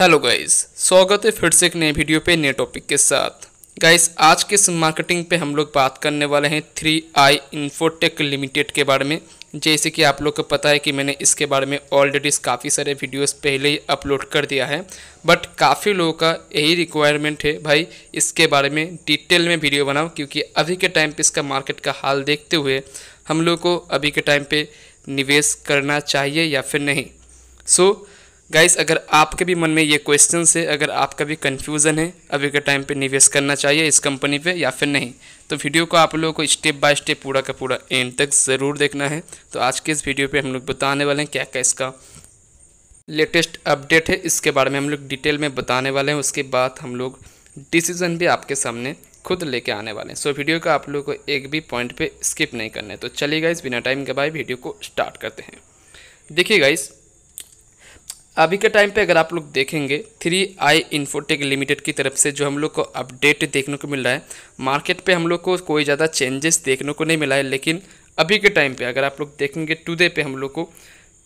hello guys स्वागत है फिर से एक नए वीडियो पे नए टॉपिक के साथ गाइस आज के इस मार्केटिंग पे हम लोग बात करने वाले हैं थ्री आई इन्फोटेक लिमिटेड के बारे में जैसे कि आप लोग को पता है कि मैंने इसके बारे में ऑलरेडी काफ़ी सारे वीडियोस पहले ही अपलोड कर दिया है बट काफ़ी लोगों का यही रिक्वायरमेंट है भाई इसके बारे में डिटेल में वीडियो बनाओ क्योंकि अभी के टाइम पर इसका मार्केट का हाल देखते हुए हम लोग को अभी के टाइम पर निवेश करना चाहिए या फिर नहीं सो so, गाइस अगर आपके भी मन में ये क्वेश्चन है अगर आपका भी कन्फ्यूज़न है अभी के टाइम पे निवेश करना चाहिए इस कंपनी पे या फिर नहीं तो वीडियो को आप लोगों को स्टेप बाय स्टेप पूरा का पूरा एंड तक ज़रूर देखना है तो आज के इस वीडियो पे हम लोग बताने वाले हैं क्या क्या इसका लेटेस्ट अपडेट है इसके बारे में हम लोग डिटेल में बताने वाले हैं उसके बाद हम लोग डिसीज़न भी आपके सामने खुद लेके आने वाले हैं सो वीडियो का आप लोगों को एक भी पॉइंट पर स्किप नहीं करना है तो चलिए गाइज़ बिना टाइम के बाय वीडियो को स्टार्ट करते हैं देखिए गाइज़ अभी के टाइम पे अगर आप लोग देखेंगे थ्री आई इन्फोटेक लिमिटेड की तरफ से जो हम लोग को अपडेट देखने को मिल रहा है मार्केट पे हम लोग को कोई ज़्यादा चेंजेस देखने को नहीं मिला है लेकिन अभी के टाइम पे अगर आप लोग देखेंगे टुडे पे हम लोग को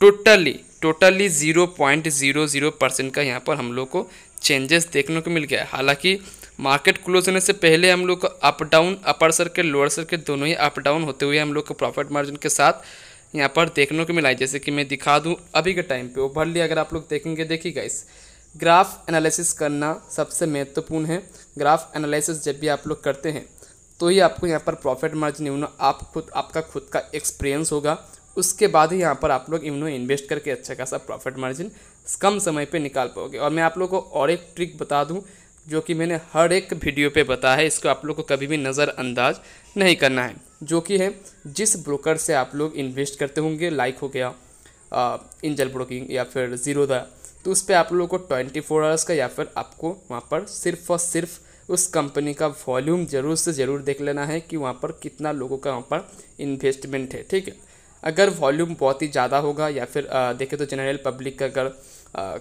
totally totally zero point zero zero percent का यहाँ पर हम लोग को चेंजेस देखने को मिल गया हालांकि हालाँकि मार्केट क्लोज होने से पहले हम लोग को अप डाउन अपर के लोअर के दोनों ही अप डाउन होते हुए हम लोग को प्रॉफिट मार्जिन के साथ यहाँ पर देखने को मिला है जैसे कि मैं दिखा दूँ अभी के टाइम पे ओवरली अगर आप लोग देखेंगे देखिए गाइस ग्राफ एनालिसिस करना सबसे महत्वपूर्ण है ग्राफ एनालिसिस जब भी आप लोग करते हैं तो ही आपको यहाँ पर प्रॉफिट मार्जिन इवनो आप खुद आपका खुद का एक्सपीरियंस होगा उसके बाद ही यहाँ पर आप लोग इवनो इन्वेस्ट करके अच्छा खासा प्रॉफिट मार्जिन कम समय पे निकाल पाओगे और मैं आप लोग को और एक ट्रिक बता दूँ जो कि मैंने हर एक वीडियो पे बताया है इसको आप लोग को कभी भी नज़रअंदाज नहीं करना है जो कि है जिस ब्रोकर से आप लोग इन्वेस्ट करते होंगे लाइक हो गया इंजल ब्रोकिंग या फिर दा तो उस पर आप लोगों को ट्वेंटी फोर आवर्स का या फिर आपको वहाँ पर सिर्फ और सिर्फ उस कंपनी का वॉल्यूम ज़रूर से ज़रूर देख लेना है कि वहाँ पर कितना लोगों का वहाँ पर इन्वेस्टमेंट है ठीक है अगर वॉल्यूम बहुत ही ज़्यादा होगा या फिर देखें तो जनरल पब्लिक का अगर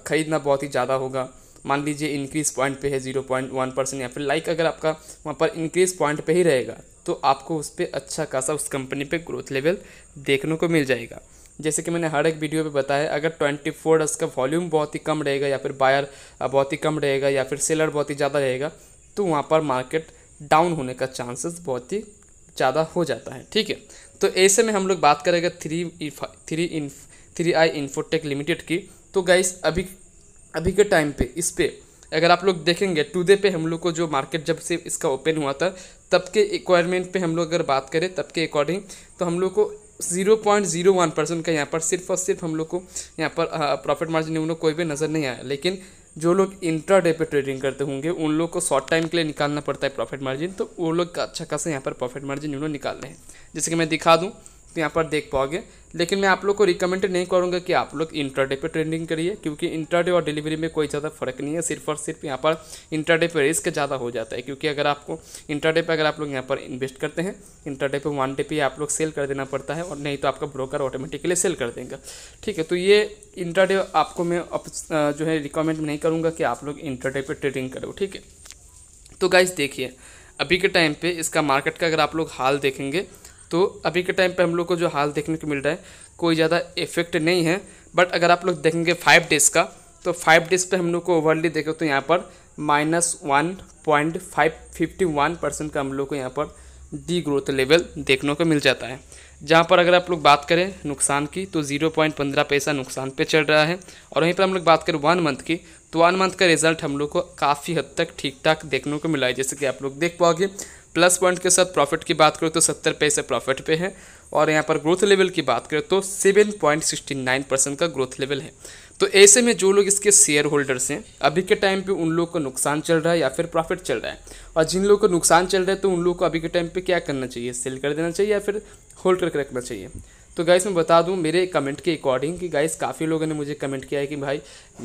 ख़रीदना बहुत ही ज़्यादा होगा मान लीजिए इंक्रीज पॉइंट पे है जीरो पॉइंट वन परसेंट या फिर लाइक अगर आपका वहाँ पर इंक्रीज पॉइंट पे ही रहेगा तो आपको उस पर अच्छा खासा उस कंपनी पे ग्रोथ लेवल देखने को मिल जाएगा जैसे कि मैंने हर एक वीडियो पे बताया अगर ट्वेंटी फोर डस का वॉल्यूम बहुत ही कम रहेगा या फिर बायर बहुत ही कम रहेगा या फिर सेलर बहुत ही ज़्यादा रहेगा तो वहाँ पर मार्केट डाउन होने का चांसेस बहुत ही ज़्यादा हो जाता है ठीक है तो ऐसे में हम लोग बात करेंगे three three in three I Infotech Limited की तो गाइस अभी अभी के टाइम पे इस पर अगर आप लोग देखेंगे टूडे पे हम लोग को जो मार्केट जब से इसका ओपन हुआ था तब के रिक्वायरमेंट पे हम लोग अगर बात करें तब के अकॉर्डिंग तो हम लोग को zero point zero one percent का यहाँ पर सिर्फ और सिर्फ हम लोग को यहाँ पर प्रॉफिट मार्जिन उन लोग कोई भी नज़र नहीं आया लेकिन जो लोग इंट्रा डे पर ट्रेडिंग करते होंगे उन लोग को शॉर्ट टाइम के लिए निकालना पड़ता है प्रॉफिट मार्जिन तो वो लोग अच्छा खासा यहाँ पर प्रॉफिट मार्जिन उन्होंने निकाल रहे हैं जैसे कि मैं दिखा दूँ तो यहाँ पर देख पाओगे लेकिन मैं आप लोग को रिकमेंड नहीं करूँगा कि आप लोग इंटरडे पे ट्रेडिंग करिए क्योंकि इंटरडे और डिलीवरी में कोई ज़्यादा फर्क नहीं है सिर्फ और सिर्फ यहाँ पर इंटरडे पे रिस्क ज़्यादा हो जाता है क्योंकि अगर आपको इंटरडे पे अगर आप लोग यहाँ पर इन्वेस्ट करते हैं इंटरडे पे वन डे पे आप लोग सेल कर देना पड़ता है और नहीं तो आपका ब्रोकर ऑटोमेटिकली सेल कर देंगे ठीक है तो ये इंटरडे आपको मैं जो है रिकमेंड नहीं करूँगा कि आप लोग इंटरडे पर ट्रेडिंग करो ठीक है तो गाइज देखिए अभी के टाइम पर इसका मार्केट का अगर आप लोग हाल देखेंगे तो अभी के टाइम पे हम लोग को जो हाल देखने को मिल रहा है कोई ज़्यादा इफेक्ट नहीं है बट अगर आप लोग देखेंगे फाइव डेज़ का तो फाइव डेज़ पे हम लोग को ओवरली देखो तो यहाँ पर minus one point five fifty one percent का हम लोग को यहाँ पर डी ग्रोथ लेवल देखने को मिल जाता है जहाँ पर अगर आप लोग बात करें नुकसान की तो जीरो पॉइंट पंद्रह पैसा नुकसान पे चल रहा है और वहीं पर हम लोग बात करें वन मंथ की तो वन मंथ का रिजल्ट हम लोग को काफ़ी हद तक ठीक ठाक देखने को मिला है जैसे कि आप लोग देख पाओगे प्लस पॉइंट के साथ प्रॉफिट की बात करें तो सत्तर पैसे प्रॉफिट पे है और यहाँ पर ग्रोथ लेवल की बात करें तो seven point sixty nine percent का ग्रोथ लेवल है तो ऐसे में जो लोग इसके शेयर होल्डर्स हैं अभी के टाइम पे उन लोगों को नुकसान चल रहा है या फिर प्रॉफिट चल रहा है और जिन लोगों को नुकसान चल रहा है तो उन लोगों को अभी के टाइम पे क्या करना चाहिए सेल कर देना चाहिए या फिर होल्ड करके रखना चाहिए तो गाइस मैं बता दूँ मेरे कमेंट के अकॉर्डिंग कि गाइस काफ़ी लोगों ने मुझे कमेंट किया है कि भाई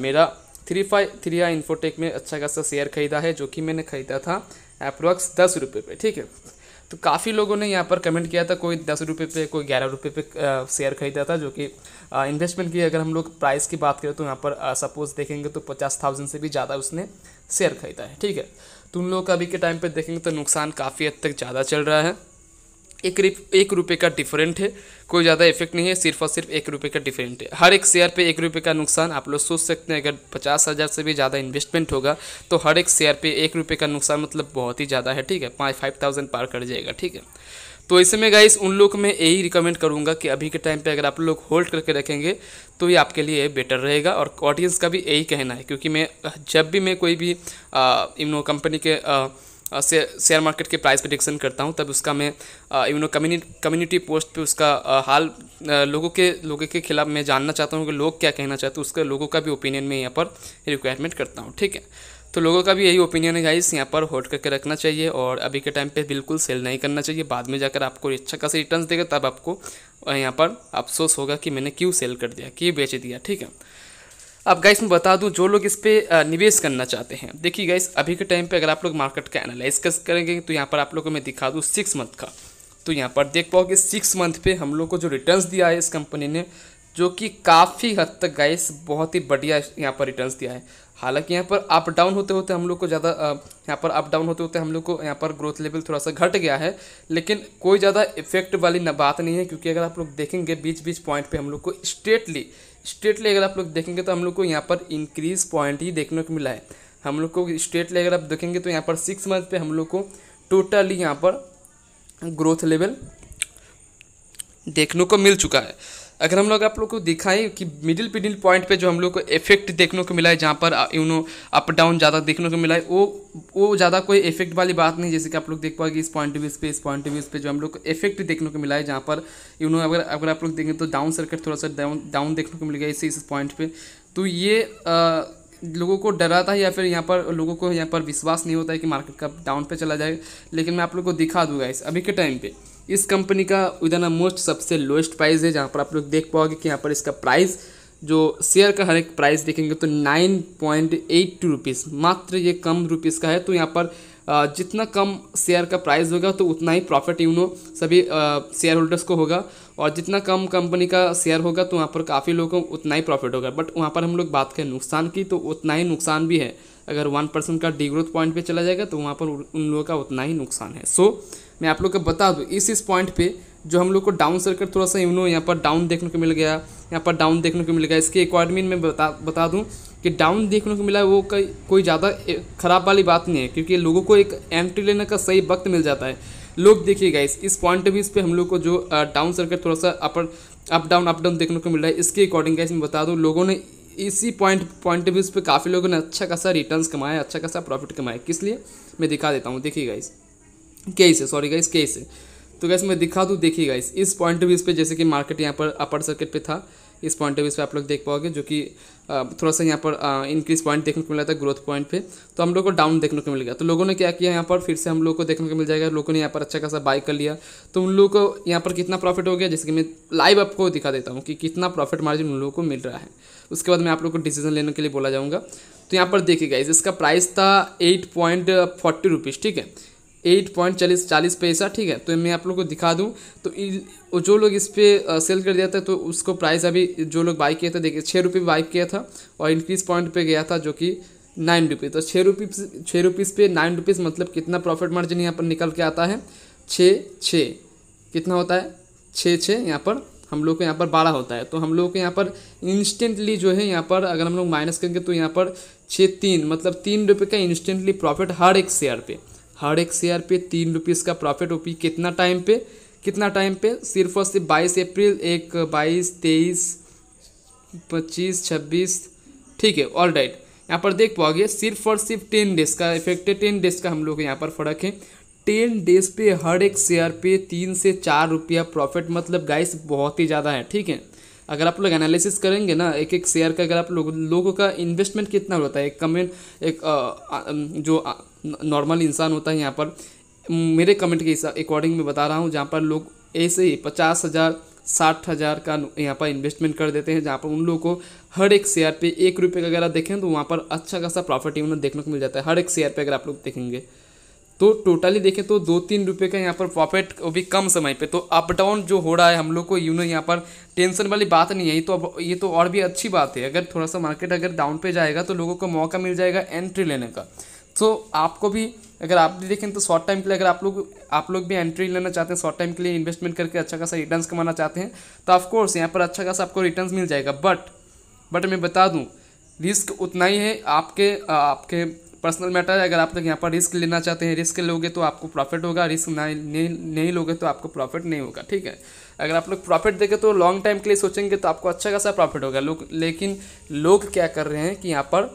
मेरा three five three I Infotech में अच्छा खासा शेयर खरीदा है जो कि मैंने खरीदा था अप्रोक्स दस रुपये पे ठीक है तो काफ़ी लोगों ने यहाँ पर कमेंट किया था कोई दस रुपये पे कोई ग्यारह रुपये पे शेयर खरीदा था जो कि इन्वेस्टमेंट की अगर हम लोग प्राइस की बात करें तो यहाँ पर सपोज देखेंगे तो पचास थाउजेंड से भी ज़्यादा उसने शेयर खरीदा है ठीक है तो उन लोगों का अभी के टाइम पर देखेंगे तो नुकसान काफ़ी हद तक ज़्यादा चल रहा है एक रिप एक रुपये का डिफरेंट है कोई ज़्यादा इफेक्ट नहीं है सिर्फ और सिर्फ एक रुपये का डिफरेंट है हर एक शेयर पे एक रुपये का नुकसान आप लोग सोच सकते हैं अगर पचास हज़ार से भी ज़्यादा इन्वेस्टमेंट होगा तो हर एक शेयर पे एक रुपये का नुकसान मतलब बहुत ही ज़्यादा है ठीक है पाँच फाइव थाउजेंड पार कर जाएगा ठीक है तो ऐसे में गाइस उन लोग को मैं यही रिकमेंड करूँगा कि अभी के टाइम पर अगर आप लोग होल्ड करके रखेंगे तो ये आपके लिए बेटर रहेगा और ऑडियंस का भी यही कहना है क्योंकि मैं जब भी मैं कोई भी इन कंपनी के आ, शेयर मार्केट के प्राइस प्रडिक्शन करता हूँ तब उसका मैं इवन कम्युनिटी पोस्ट पे उसका हाल लोगों के लोगों के खिलाफ मैं जानना चाहता हूँ कि लोग क्या कहना चाहते हैं उसका लोगों का भी ओपिनियन मैं यहाँ पर रिक्वायरमेंट करता हूँ ठीक है तो लोगों का भी यही ओपिनियन है गाइस यहाँ पर होल्ड करके रखना चाहिए और अभी के टाइम पर बिल्कुल सेल नहीं करना चाहिए बाद में जाकर आपको अच्छा खासा रिटर्न देगा तब आपको यहाँ पर अफसोस होगा कि मैंने क्यों सेल कर दिया क्यों बेच दिया ठीक है अब गाइस मैं बता दूं जो लोग इस पर निवेश करना चाहते हैं देखिए गाइस अभी के टाइम पे अगर आप लोग मार्केट का एनालाइज करेंगे तो यहाँ पर आप लोग को मैं दिखा दूँ सिक्स मंथ का तो यहाँ पर देख पाओगे सिक्स मंथ पे हम लोग को जो रिटर्न्स दिया है इस कंपनी ने जो कि काफ़ी हद तक गाइस बहुत ही बढ़िया यहाँ पर रिटर्न्स दिया है हालांकि यहाँ पर अप डाउन होते होते हम लोग को ज़्यादा यहाँ पर अप डाउन होते होते हम लोग को यहाँ पर ग्रोथ लेवल थोड़ा सा घट गया है लेकिन कोई ज़्यादा इफेक्ट वाली बात नहीं है क्योंकि अगर आप लोग देखेंगे बीच बीच पॉइंट पे हम लोग को स्ट्रेटली स्टेट लेवल आप लोग देखेंगे तो हम लोग को यहाँ पर इंक्रीज पॉइंट ही देखने को मिला है हम लोग को स्टेट लेवल आप देखेंगे तो यहाँ पर सिक्स मंथ पे हम लोग को टोटली यहाँ पर ग्रोथ लेवल देखने को मिल चुका है अगर हम लोग आप लोग को दिखाएं कि मिडिल मिडिल पॉइंट पे जो हम लोग को इफेक्ट देखने को मिला है जहाँ पर यू नो अप डाउन ज़्यादा देखने को मिला है वो वो ज़्यादा कोई इफेक्ट वाली बात नहीं जैसे कि आप लोग देख पाओगे इस पॉइंट व्यूज़ पे इस पॉइंट व्यूज़ पे जो हम लोग को इफेक्ट देखने को मिला है जहाँ पर यूनो अगर अगर आप लोग देखें तो डाउन सर्किट थोड़ा सा डाउन डाउन देखने को मिल गया इसी इस पॉइंट पर तो ये लोगों को डराता है या फिर यहाँ पर लोगों को यहाँ पर विश्वास नहीं होता है कि मार्केट का डाउन पर चला जाए लेकिन मैं आप लोग को दिखा दूँगा इस अभी के टाइम पर इस कंपनी का विदन अ मोस्ट सबसे लोएस्ट प्राइस है जहाँ पर आप लोग देख पाओगे कि यहाँ पर इसका प्राइस जो शेयर का हर एक प्राइस देखेंगे तो nine point eight two rupees मात्र ये कम रुपीज़ का है तो यहाँ पर जितना कम शेयर का प्राइस होगा तो उतना ही प्रॉफिट यूनो सभी शेयर होल्डर्स को होगा और जितना कम कंपनी का शेयर होगा तो वहाँ पर काफ़ी लोगों को उतना ही प्रॉफिट होगा बट वहाँ पर हम लोग बात करें नुकसान की तो उतना ही नुकसान भी है अगर वन परसेंट का ग्रोथ पॉइंट पर चला जाएगा तो वहाँ पर उन लोगों का उतना ही नुकसान है सो so, मैं आप लोग को बता दूँ इस इस पॉइंट पे जो हम लोग को डाउन सर्कल थोड़ा सा यूनो यहाँ पर डाउन देखने को मिल गया यहाँ पर डाउन देखने को मिल गया इसके अकॉर्डिंग मैं बता बता दूँ कि डाउन देखने को मिला वो कोई कोई ज़्यादा ख़राब वाली बात नहीं है क्योंकि लोगों को एक एंट्री लेने का सही वक्त मिल जाता है लोग देखिएगा इस इस पॉइंट भी इस पर हम लोग को जो डाउन सर्कल थोड़ा सा upper up down up down देखने को मिल रहा है इसके अकॉर्डिंग गाइस मैं बता दूँ लोगों ने इसी पॉइंट पॉइंट ऑफ व्यू उस पर काफ़ी लोगों ने अच्छा खासा रिटर्न्स कमाया अच्छा खासा प्रॉफिट कमाया किस लिए मैं दिखा देता हूँ देखिए गाइस केस है सॉरी गाइस केस है तो गैस मैं दिखा दूँ देखिए गाइस इस पॉइंट ऑफ व्यू पे जैसे कि मार्केट यहाँ पर अपर सर्किट पे था इस पॉइंट ऑफ व्यू पे आप लोग देख पाओगे जो कि थोड़ा सा यहाँ पर इंक्रीज पॉइंट देखने को मिला था ग्रोथ पॉइंट पे तो हम लोग को डाउन देखने को मिल गया तो लोगों ने क्या किया यहाँ पर फिर से हम लोग को देखने को मिल जाएगा लोगों ने यहाँ पर अच्छा खासा बाई कर लिया तो उन लोगों को यहाँ पर कितना प्रॉफिट हो गया जैसे कि मैं लाइव आपको दिखा देता हूँ कि कितना प्रॉफिट मार्जिन उन लोगों को मिल रहा है उसके बाद मैं आप लोग को डिसीजन लेने के लिए बोला जाऊँगा तो यहाँ पर देखिए गाइज इसका प्राइस था एट पॉइंट फोर्टी रुपीज़ ठीक है एट पॉइंट चालीस चालीस पैसा ठीक है तो मैं आप लोग को दिखा दूँ तो जो लोग इस पर सेल कर दिया था तो उसको प्राइस अभी जो लोग बाई किया था देखिए छः रुपये बाई किया था और इंक्रीज पॉइंट पे गया था जो कि नाइन रुपीज़ तो छः रुपीज़ छः रुपीज़ पे नाइन रुपीज़ मतलब कितना प्रॉफिट मार्जिन यहाँ पर निकल के आता है छः छः कितना होता है छः छः यहाँ पर हम लोग को यहाँ पर बारह होता है तो हम लोग को यहाँ पर इंस्टेंटली जो है यहाँ पर अगर हम लोग माइनस करेंगे तो यहाँ पर छः तीन मतलब तीन रुपये का इंस्टेंटली प्रॉफिट हर एक शेयर पर हर एक शेयर पे तीन रुपीज़ का प्रॉफिट ओपी कितना टाइम पे कितना टाइम पे सिर्फ और सिर्फ बाईस अप्रैल एक बाईस तेईस पच्चीस छब्बीस ठीक है ऑल राइट यहाँ पर देख पाओगे सिर्फ और सिर्फ टेन डेज का इफेक्ट है टेन डेज का हम लोग यहाँ पर फ़र्क है टेन डेज पे हर एक शेयर पे तीन से चार रुपया प्रॉफिट मतलब गाइस बहुत ही ज़्यादा है ठीक है अगर आप लोग एनालिसिस करेंगे ना एक एक शेयर का अगर आप लोग लोगों का इन्वेस्टमेंट कितना होता है एक कमेंट एक आ, आ, जो नॉर्मल इंसान होता है यहाँ पर मेरे कमेंट के अकॉर्डिंग में बता रहा हूँ जहाँ पर लोग ऐसे ही पचास हज़ार साठ हज़ार का यहाँ पर इन्वेस्टमेंट कर देते हैं जहाँ पर उन लोगों को हर एक शेयर पे एक रुपये का अगर आप देखें तो वहाँ पर अच्छा खासा प्रॉफिट उन्हें देखने को मिल जाता है हर एक शेयर पे अगर आप लोग देखेंगे तो टोटली देखें तो दो तीन रुपये का यहाँ पर प्रॉफिट अभी कम समय पर तो अप डाउन जो हो रहा है हम लोग को यूनो यहाँ पर टेंशन वाली बात नहीं है ये तो अब ये तो और भी अच्छी बात है अगर थोड़ा सा मार्केट अगर डाउन पे जाएगा तो लोगों को मौका मिल जाएगा एंट्री लेने का सो तो so, आपको भी अगर आप भी देखें तो शॉर्ट टाइम के लिए अगर आप लोग आप लोग भी एंट्री लेना चाहते हैं शॉर्ट टाइम के लिए इन्वेस्टमेंट करके अच्छा खासा रिटर्न्स कमाना चाहते हैं तो ऑफकोर्स यहाँ पर अच्छा खासा आपको रिटर्न्स मिल जाएगा बट बट मैं बता दूँ रिस्क उतना ही है आपके आपके पर्सनल मैटर है अगर आप लोग यहाँ पर रिस्क लेना चाहते हैं रिस्क लोगे तो आपको प्रॉफिट होगा रिस्क ना नहीं नहीं लोगे तो आपको प्रॉफिट नहीं होगा ठीक है अगर आप लोग प्रॉफिट देंगे तो लॉन्ग टाइम के लिए सोचेंगे तो आपको अच्छा खासा प्रॉफिट होगा लोग लेकिन लोग क्या कर रहे हैं कि यहाँ पर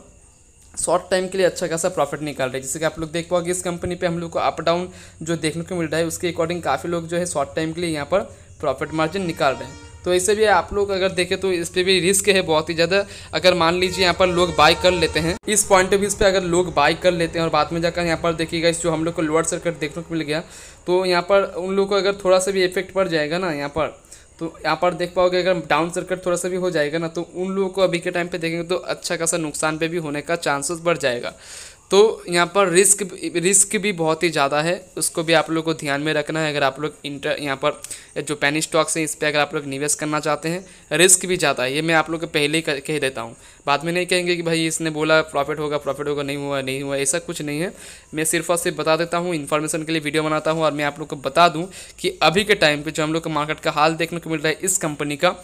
शॉर्ट टाइम के लिए अच्छा खासा प्रॉफिट निकाल रहे हैं जैसे कि आप लोग देख पाओगे इस कंपनी पे हम लोग को अप डाउन जो देखने को मिल रहा है उसके अकॉर्डिंग काफ़ी लोग जो है शॉर्ट टाइम के लिए यहाँ पर प्रॉफिट मार्जिन निकाल रहे हैं तो ऐसे भी आप लोग अगर देखें तो इस पर भी रिस्क है बहुत ही ज़्यादा अगर मान लीजिए यहाँ पर लोग बाई कर लेते हैं इस पॉइंट ऑफ व्यू पर अगर लोग बाई कर लेते हैं और बाद में जाकर यहाँ पर देखिएगा इस जो हम लोग को लोअर सर्किट देखने को मिल गया तो यहाँ पर उन लोग को अगर थोड़ा सा भी इफेक्ट पड़ जाएगा ना यहाँ पर तो यहाँ पर देख पाओगे अगर डाउन सर्किट थोड़ा सा भी हो जाएगा ना तो उन लोगों को अभी के टाइम पे देखेंगे तो अच्छा खासा नुकसान पे भी होने का चांसेस बढ़ जाएगा तो यहाँ पर रिस्क रिस्क भी बहुत ही ज़्यादा है उसको भी आप लोग को ध्यान में रखना है अगर आप लोग इंटर यहाँ पर जो पेनी स्टॉक्स हैं इस पर अगर आप लोग निवेश करना चाहते हैं रिस्क भी ज़्यादा है ये मैं आप लोग को पहले ही कह देता हूँ बाद में नहीं कहेंगे कि भाई इसने बोला प्रॉफिट होगा प्रॉफिट होगा नहीं हुआ नहीं हुआ ऐसा कुछ नहीं है मैं सिर्फ और सिर्फ बता देता हूँ इन्फॉर्मेशन के लिए वीडियो बनाता हूँ और मैं आप लोग को बता दूँ कि अभी के टाइम पर जो हम लोग को मार्केट का हाल देखने को मिल रहा है इस कंपनी का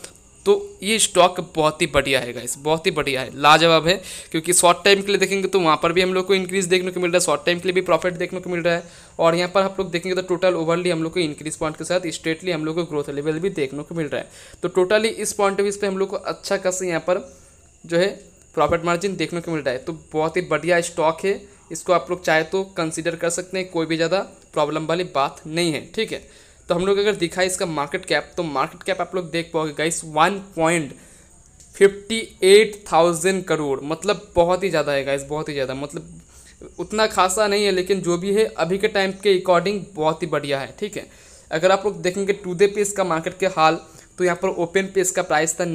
तो ये स्टॉक बहुत ही बढ़िया है गाइस बहुत ही बढ़िया है लाजवाब है क्योंकि शॉर्ट टाइम के लिए देखेंगे तो वहाँ पर भी हम लोग को इंक्रीज देखने को मिल रहा है शॉर्ट टाइम के लिए भी प्रॉफिट देखने को मिल रहा है और यहाँ पर हम लोग देखेंगे तो टोटल ओवरली हम लोग को इंक्रीज पॉइंट के साथ स्ट्रेटली हम लोग को ग्रोथ लेवल भी देखने को मिल रहा है तो टोटली इस पॉइंट ऑफ व्यू पर हम लोग को अच्छा खासा यहाँ पर जो है प्रॉफिट मार्जिन देखने को मिल रहा है तो बहुत ही बढ़िया स्टॉक है इसको आप लोग चाहे तो कंसिडर कर सकते हैं कोई भी ज़्यादा प्रॉब्लम वाली बात नहीं है ठीक है तो हम लोग अगर दिखा इसका मार्केट कैप तो मार्केट कैप आप लोग देख पाओगे guys one point fifty eight thousand crore मतलब बहुत ही ज़्यादा है गाइस बहुत ही ज़्यादा मतलब उतना खासा नहीं है लेकिन जो भी है अभी के टाइम के अकॉर्डिंग बहुत ही बढ़िया है ठीक है अगर आप लोग देखेंगे टूडे पे इसका मार्केट के हाल तो यहाँ पर ओपन पे इसका प्राइस था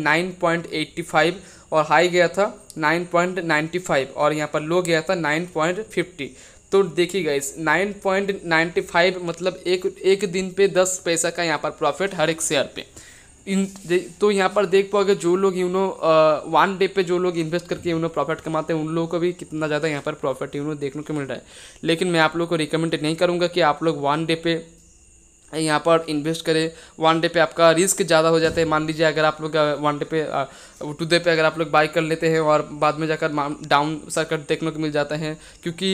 फाइव और हाई गया था फाइव और यहाँ पर लो गया था फिफ्टी तो देखिए गाइस 9.95 मतलब एक एक दिन पे दस पैसा का यहाँ पर प्रॉफिट हर एक शेयर पे इन तो यहाँ पर देख पाओगे जो लोग यूनो वन डे पे जो लोग इन्वेस्ट करके यूनो प्रॉफिट कमाते हैं उन लोगों को भी कितना ज़्यादा यहाँ पर प्रॉफिट यूनो देखने को मिल रहा है लेकिन मैं आप लोग को रिकमेंड नहीं करूँगा कि आप लोग वन डे पे यहाँ पर इन्वेस्ट करें वन डे पे आपका रिस्क ज़्यादा हो जाता है मान लीजिए अगर आप लोग वन uh, डे पे टू uh, डे पे अगर आप लोग बाई कर लेते हैं और बाद में जाकर डाउन सर्कट देखने को मिल जाता है क्योंकि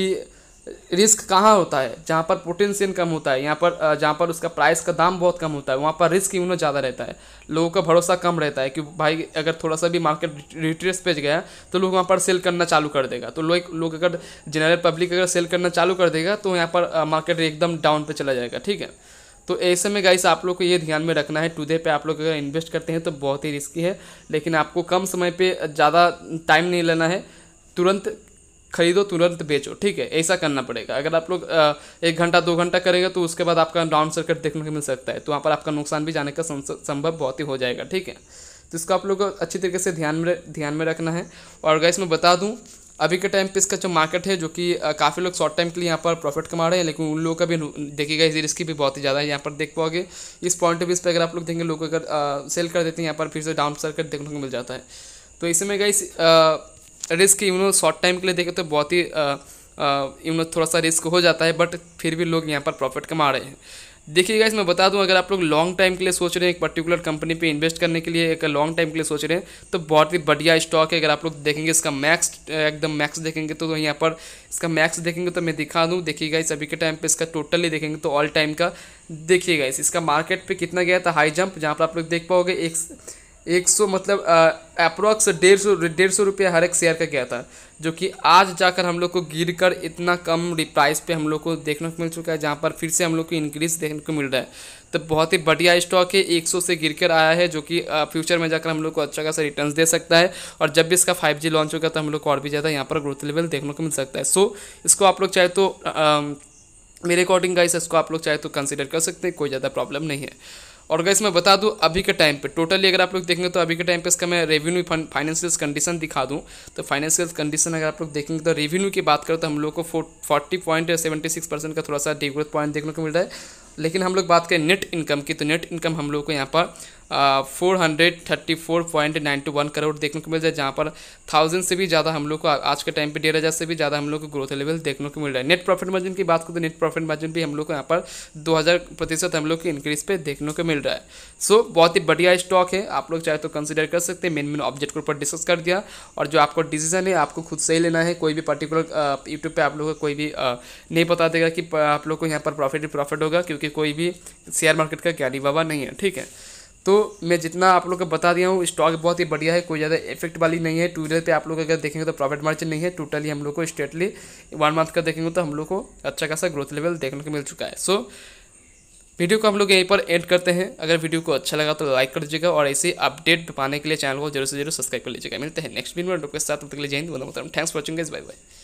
रिस्क कहाँ होता है जहाँ पर पोटेंशियल कम होता है यहाँ पर जहाँ पर उसका प्राइस का दाम बहुत कम होता है वहाँ पर रिस्क यूनो ज़्यादा रहता है लोगों का भरोसा कम रहता है कि भाई अगर थोड़ा सा भी मार्केट रिट्रेस पे गया तो लोग वहाँ पर सेल करना चालू कर देगा तो लोग लोग अगर जनरल पब्लिक अगर सेल करना चालू कर देगा तो यहाँ पर मार्केट एकदम डाउन पर चला जाएगा ठीक है तो ऐसे में गाइस आप लोग को ये ध्यान में रखना है टुडे पे आप लोग अगर इन्वेस्ट करते हैं तो बहुत ही रिस्की है लेकिन आपको कम समय पे ज़्यादा टाइम नहीं लेना है तुरंत खरीदो तुरंत बेचो ठीक है ऐसा करना पड़ेगा अगर आप लोग एक घंटा दो घंटा करेंगे तो उसके बाद आपका डाउन सर्किट देखने को मिल सकता है तो वहाँ पर आपका नुकसान भी जाने का संभव बहुत ही हो जाएगा ठीक है तो इसको आप लोग अच्छी तरीके से ध्यान में ध्यान में रखना है और अगर इसमें बता दूँ अभी के टाइम पे इसका जो मार्केट है जो कि काफ़ी लोग शॉर्ट टाइम के लिए यहाँ पर प्रॉफिट कमा रहे हैं लेकिन उन लोगों का भी देखिएगा इस रिस्क भी बहुत ही ज़्यादा है यहाँ पर देख पाओगे इस पॉइंट ऑफ इस पर अगर आप लोग देखेंगे लोग अगर सेल कर देते हैं यहाँ पर फिर से डाउन सर्किट देखने को मिल जाता है तो इसमें गई risk you know short time के लिए देखें तो बहुत ही यू नो थोड़ा सा रिस्क हो जाता है बट फिर भी लोग यहाँ पर प्रॉफिट कमा रहे हैं देखिएगा इसमें बता दूं अगर आप लोग लॉन्ग टाइम के लिए सोच रहे हैं एक पर्टिकुलर कंपनी पे इन्वेस्ट करने के लिए एक लॉन्ग टाइम के लिए सोच रहे हैं तो बहुत ही बढ़िया स्टॉक है अगर आप लोग देखेंगे इसका मैक्स एकदम मैक्स देखेंगे तो, तो यहाँ पर इसका मैक्स देखेंगे तो मैं दिखा दूँ देखिएगा इस अभी के टाइम पर इसका टोटली देखेंगे तो ऑल टाइम का देखिएगा इस इसका मार्केट पर कितना गया था हाई जंप जहाँ पर आप लोग देख पाओगे एक एक सौ मतलब अप्रोक्स डेढ़ सौ डेढ़ सौ रुपया हर एक शेयर का गया था जो कि आज जाकर हम लोग को गिर कर इतना कम प्राइस पे हम लोग को देखने को मिल चुका है जहाँ पर फिर से हम लोग को इंक्रीज देखने को मिल रहा है तो बहुत ही बढ़िया स्टॉक है 100 से गिर कर आया है जो कि फ्यूचर में जाकर हम लोग को अच्छा खासा रिटर्न दे सकता है और जब भी इसका फाइव लॉन्च होगा तो हम लोग को और भी ज़्यादा यहाँ पर ग्रोथ लेवल देखने को मिल सकता है सो इसको आप लोग चाहे तो मेरे अकॉर्डिंग गाइस इसको आप लोग चाहे तो कंसिडर कर सकते हैं कोई ज़्यादा प्रॉब्लम नहीं है और गैस मैं बता दूँ अभी के टाइम पे टोटली अगर आप लोग देखेंगे तो अभी के टाइम पे इसका मैं रेवेन्यू फाइनेंशियल कंडीशन दिखा दूँ तो फाइनेंशियल कंडीशन अगर आप लोग देखेंगे तो रेवेन्यू की बात करें तो हम लोग को forty point seventy six percent का थोड़ा सा डिग्रोथ पॉइंट देखने को मिल रहा है लेकिन हम लोग बात करें नेट इनकम की तो नेट इनकम हम लोग को यहाँ पर four hundred thirty four point one crore देखने को मिल जाए जहाँ पर थाउजेंड से भी ज़्यादा हम लोग को आज के टाइम पे डेढ़ हज़ार से भी ज़्यादा हम लोग को ग्रोथ लेवल देखने को मिल रहा है नेट प्रॉफिट मार्जिन की बात करें तो नेट प्रॉफिट मार्जिन भी हम लोग को यहाँ पर दो हज़ार प्रतिशत हम लोग की इंक्रीज पे देखने को मिल रहा है सो so, बहुत ही बढ़िया स्टॉक है आप लोग चाहे तो कंसिडर कर सकते हैं मेन मेन ऑब्जेक्ट के ऊपर डिस्कस कर दिया और जो आपको डिसीजन है आपको खुद से ही लेना है कोई भी पर्टिकुलर यूट्यूब पर आप लोग को कोई भी नहीं बता देगा कि आप लोग को यहाँ पर प्रॉफिट ही प्रॉफिट होगा क्योंकि कोई भी शेयर मार्केट का ज्ञानी बाबा नहीं है ठीक है तो मैं जितना आप लोग को बता दिया हूँ स्टॉक बहुत ही बढ़िया है कोई ज़्यादा इफेक्ट वाली नहीं है टू वीलर पर आप लोग अगर देखेंगे तो प्रॉफिट मार्जिन नहीं है टोटली हम लोग को स्टेटली वन मंथ का देखेंगे तो हम लोग को अच्छा खासा ग्रोथ लेवल देखने को मिल चुका है सो वीडियो को हम लोग यहीं पर एंड करते हैं अगर वीडियो को अच्छा लगा तो लाइक कर दीजिएगा और ऐसे अपडेट पाने के लिए चैनल को जरूर से जरूर सब्सक्राइब कर लीजिएगा मिलते हैं नेक्स्ट वीडियो में के साथ जय हिंद thanks for watching bye bye